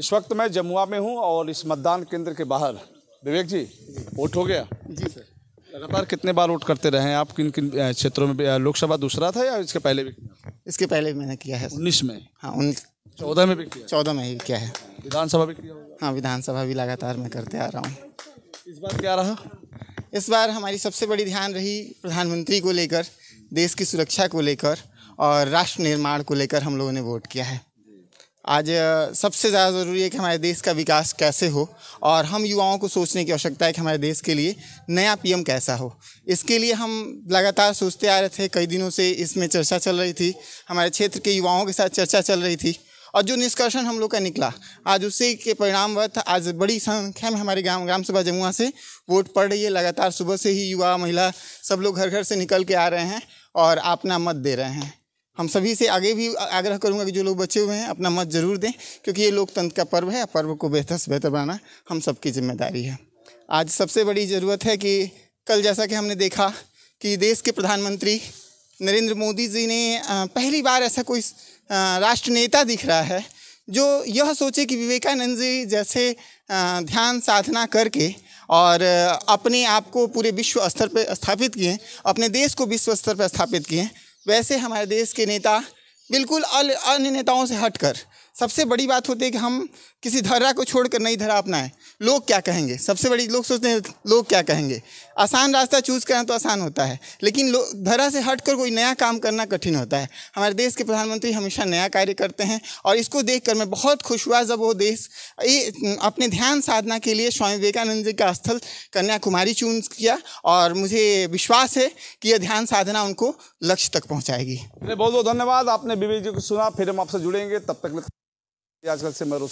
इस वक्त मैं जमुआ में हूँ और इस मतदान केंद्र के बाहर विवेक जी वोट हो गया जी सर लगातार कितने बार वोट करते रहे हैं आप किन किन क्षेत्रों में लोकसभा दूसरा था या इसके पहले भी इसके पहले मैंने किया है उन्नीस में हाँ उन्नीस चौदह में भी किया चौदह में भी किया है विधानसभा भी किया हाँ विधानसभा भी लगातार मैं करते आ रहा हूँ इस बार क्या रहा इस बार हमारी सबसे बड़ी ध्यान रही प्रधानमंत्री को लेकर देश की सुरक्षा को लेकर और राष्ट्र निर्माण को लेकर हम लोगों ने वोट किया है आज सबसे ज़्यादा ज़रूरी है कि हमारे देश का विकास कैसे हो और हम युवाओं को सोचने की आवश्यकता है कि हमारे देश के लिए नया पीएम कैसा हो इसके लिए हम लगातार सोचते आ रहे थे कई दिनों से इसमें चर्चा चल रही थी हमारे क्षेत्र के युवाओं के साथ चर्चा चल रही थी और जो निष्कर्षण हम लोग का निकला आज उसी के परिणामवत आज बड़ी संख्या में हमारे ग्राम ग्राम सभा जमुआ से वोट पड़ रही है लगातार सुबह से ही युवा महिला सब लोग घर घर से निकल के आ रहे हैं और अपना मत दे रहे हैं हम सभी से आगे भी आग्रह करूंगा कि जो लोग बचे हुए हैं अपना मत जरूर दें क्योंकि ये लोकतंत्र का पर्व है पर्व को बेहतर से बेहतर बनाना हम सबकी जिम्मेदारी है आज सबसे बड़ी ज़रूरत है कि कल जैसा कि हमने देखा कि देश के प्रधानमंत्री नरेंद्र मोदी जी ने पहली बार ऐसा कोई राष्ट्र नेता दिख रहा है जो यह सोचे कि विवेकानंद जी जैसे ध्यान साधना करके और अपने आप को पूरे विश्व स्तर पर स्थापित किए अपने देश को विश्व स्तर पर स्थापित किए वैसे हमारे देश के नेता बिल्कुल अन्य नेताओं से हटकर सबसे बड़ी बात होती है कि हम किसी धरा को छोड़कर नई धरा अपनाएं लोग क्या कहेंगे सबसे बड़ी लोग सोचते हैं लोग क्या कहेंगे आसान रास्ता चूज़ करना तो आसान होता है लेकिन धरा से हट कर कोई नया काम करना कठिन होता है हमारे देश के प्रधानमंत्री हमेशा नया कार्य करते हैं और इसको देख कर मैं बहुत खुश हुआ जब वो देश ए, अपने ध्यान साधना के लिए स्वामी विवेकानंद जी का स्थल कन्याकुमारी चूज किया और मुझे विश्वास है कि यह ध्यान साधना उनको लक्ष्य तक पहुँचाएगी बहुत बहुत धन्यवाद आपने विवेक जी को सुना फिर हम आपसे जुड़ेंगे तब तक आजकल से मैं